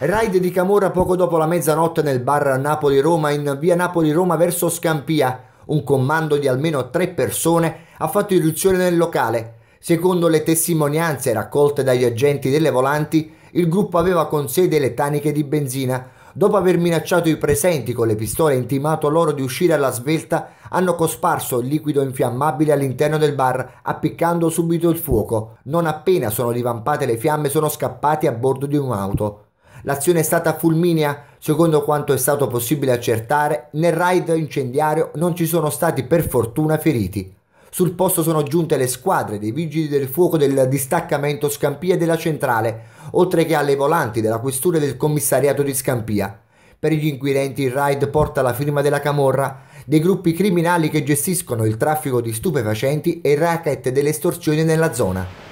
Raid di Camorra poco dopo la mezzanotte nel bar Napoli-Roma in via Napoli-Roma verso Scampia. Un comando di almeno tre persone ha fatto irruzione nel locale. Secondo le testimonianze raccolte dagli agenti delle volanti, il gruppo aveva con sé delle taniche di benzina. Dopo aver minacciato i presenti con le pistole e intimato loro di uscire alla svelta, hanno cosparso il liquido infiammabile all'interno del bar, appiccando subito il fuoco. Non appena sono divampate le fiamme, sono scappati a bordo di un'auto. L'azione è stata fulminea? Secondo quanto è stato possibile accertare, nel raid incendiario non ci sono stati per fortuna feriti. Sul posto sono giunte le squadre dei vigili del fuoco del distaccamento Scampia della centrale, oltre che alle volanti della questura del commissariato di Scampia. Per gli inquirenti il raid porta la firma della Camorra, dei gruppi criminali che gestiscono il traffico di stupefacenti e il racket delle estorsioni nella zona.